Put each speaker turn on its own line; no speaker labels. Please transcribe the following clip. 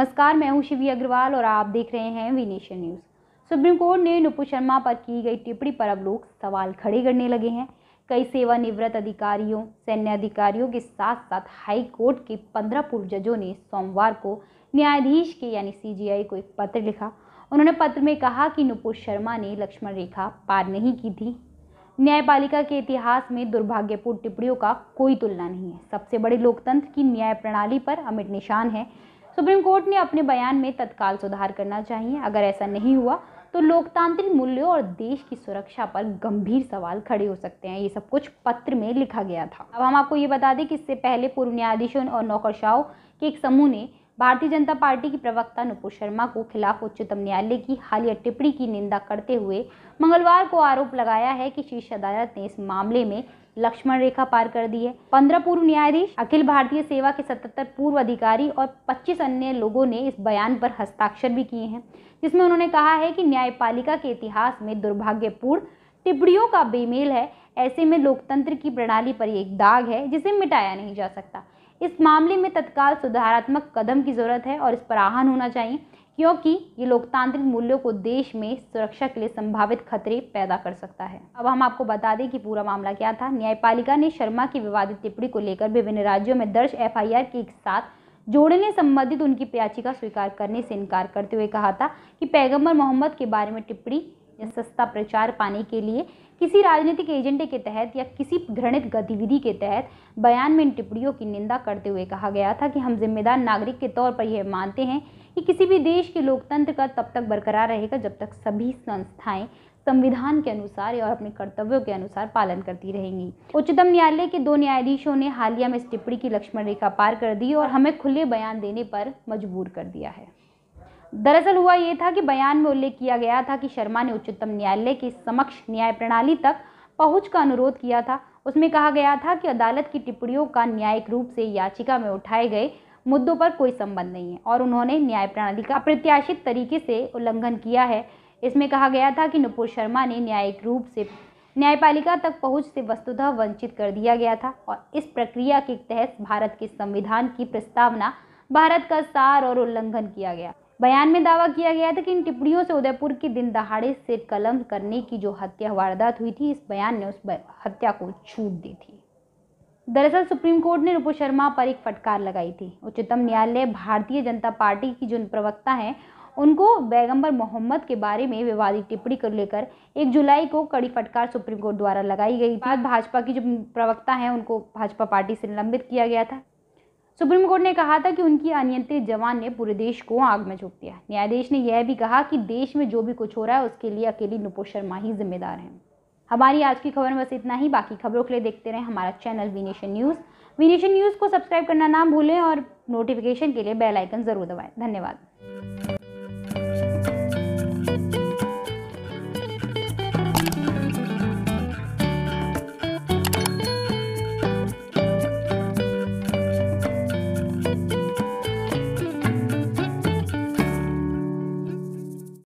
नमस्कार मैं हूं शिवी अग्रवाल और आप देख रहे हैं V Nation news supreme court ने नुपु शर्मा पर की गई टिप्पणी पर अब लोग सवाल खड़े करने लगे हैं कई सेवानिवृत्त अधिकारियों सैन्य अधिकारियों के साथ साथ हाई कोर्ट के पंद्रह पूर्व जजों ने सोमवार को न्यायाधीश के यानी सीजीआई को एक पत्र लिखा उन्होंने पत्र में कहा कि नुपुर शर्मा ने लक्ष्मण रेखा पार नहीं की थी न्यायपालिका के इतिहास में दुर्भाग्यपूर्ण टिप्पणियों का कोई तुलना नहीं है सबसे बड़े लोकतंत्र की न्याय प्रणाली पर अमिट निशान है सुप्रीम कोर्ट ने अपने बयान में तत्काल सुधार करना चाहिए अगर ऐसा नहीं हुआ तो लोकतांत्रिक मूल्यों और देश की सुरक्षा पर गंभीर सवाल खड़े हो सकते हैं ये सब कुछ पत्र में लिखा गया था अब हम आपको ये बता दें कि इससे पहले पूर्व न्यायाधीशों और नौकरशाहों के एक समूह ने भारतीय जनता पार्टी की प्रवक्ता नुपुर शर्मा को खिलाफ उच्चतम न्यायालय की हालिया टिप्पणी की निंदा करते हुए मंगलवार को आरोप लगाया है कि शीर्ष अदालत ने इस मामले में लक्ष्मण रेखा पार कर दी है पंद्रह पूर्व न्यायाधीश अखिल भारतीय सेवा के सतहत्तर पूर्व अधिकारी और पच्चीस अन्य लोगों ने इस बयान पर हस्ताक्षर भी किए हैं जिसमें उन्होंने कहा है कि न्यायपालिका के इतिहास में दुर्भाग्यपूर्ण टिप्पणियों का बेमेल है ऐसे में लोकतंत्र की प्रणाली पर एक दाग है जिसे मिटाया नहीं जा सकता इस मामले में तत्काल सुधारात्मक कदम की ज़रूरत है और इस पर आह्वान होना चाहिए क्योंकि ये लोकतांत्रिक मूल्यों को देश में सुरक्षा के लिए संभावित खतरे पैदा कर सकता है अब हम आपको बता दें कि पूरा मामला क्या था न्यायपालिका ने शर्मा की विवादित टिप्पणी को लेकर विभिन्न राज्यों में दर्ज एफआईआर के साथ जोड़ने संबंधित उनकी याचिका स्वीकार करने से इनकार करते हुए कहा था कि पैगंबर मोहम्मद के बारे में टिप्पणी या सस्ता प्रचार पाने के लिए किसी राजनीतिक एजेंडे के तहत या किसी घृणित गतिविधि के तहत बयान में इन टिप्पणियों की निंदा करते हुए कहा गया था कि हम जिम्मेदार नागरिक के तौर पर यह मानते हैं कि किसी भी देश के लोकतंत्र का तब तक बरकरार रहेगा जब तक सभी संस्थाएं संविधान के अनुसार और अपने कर्तव्यों के अनुसार पालन करती रहेंगी उच्चतम न्यायालय के दो न्यायाधीशों ने हालिया में इस टिप्पणी की लक्ष्मण रेखा पार कर दी और हमें खुले बयान देने पर मजबूर कर दिया है दरअसल हुआ ये था कि बयान में उल्लेख किया गया था कि शर्मा ने उच्चतम न्यायालय के समक्ष न्याय प्रणाली तक पहुंच का अनुरोध किया था उसमें कहा गया था कि अदालत की टिप्पणियों का न्यायिक रूप से याचिका में उठाए गए मुद्दों पर कोई संबंध नहीं है और उन्होंने न्याय प्रणाली का अप्रत्याशित तरीके से उल्लंघन किया है इसमें कहा गया था कि नुपुर शर्मा ने न्यायिक रूप से न्यायपालिका तक पहुंच से वस्तुतः वंचित कर दिया गया था और इस प्रक्रिया के तहत भारत के संविधान की प्रस्तावना भारत का सार और उल्लंघन किया गया बयान में दावा किया गया था कि इन टिप्पणियों से उदयपुर की दिन दहाड़े से कलम करने की जो हत्या वारदात हुई थी इस बयान ने उस हत्या को छूट दी थी दरअसल सुप्रीम कोर्ट ने रूपू शर्मा पर एक फटकार लगाई थी उच्चतम न्यायालय भारतीय जनता पार्टी की जो प्रवक्ता हैं उनको बैगम्बर मोहम्मद के बारे में विवादित टिप्पणी को लेकर एक जुलाई को कड़ी फटकार सुप्रीम कोर्ट द्वारा लगाई गई बाद भाजपा की जो प्रवक्ता हैं उनको भाजपा पार्टी से निलंबित किया गया था सुप्रीम कोर्ट ने कहा था कि उनकी अनियंत्रित जवान ने पूरे देश को आग में झोंक दिया न्यायाधीश ने यह भी कहा कि देश में जो भी कुछ हो रहा है उसके लिए अकेली नुपो शर्मा ही जिम्मेदार हैं हमारी आज की खबर बस इतना ही बाकी खबरों के लिए देखते रहें हमारा channel V Nation news V Nation news को सब्सक्राइब करना ना भूलें और नोटिफिकेशन के लिए बेलाइकन ज़रूर दबाएं धन्यवाद